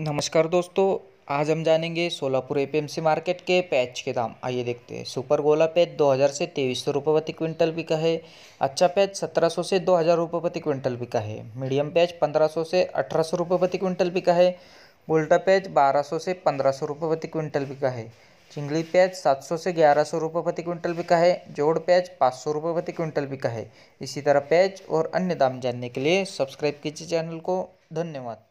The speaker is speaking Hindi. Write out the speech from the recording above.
नमस्कार दोस्तों आज हम जानेंगे सोलापुर एपीएमसी मार्केट के पैच के दाम आइए देखते हैं सुपर गोला पैच 2000 से तेईस सौ रुपये प्रति क्विंटल बिका है अच्छा पैच 1700 से 2000 रुपये प्रति क्विंटल बिका है मीडियम पैच 1500 से 1800 रुपये प्रति क्विंटल बिका है उल्टा पैच 1200 से 1500 रुपये प्रति क्विंटल बिका है चिंगली प्याज 700 से 1100 रुपये प्रति क्विंटल बिका है जोड़ पाँच 500 रुपये प्रति क्विंटल बिका है इसी तरह पैच और अन्य दाम जानने के लिए सब्सक्राइब कीजिए चैनल को धन्यवाद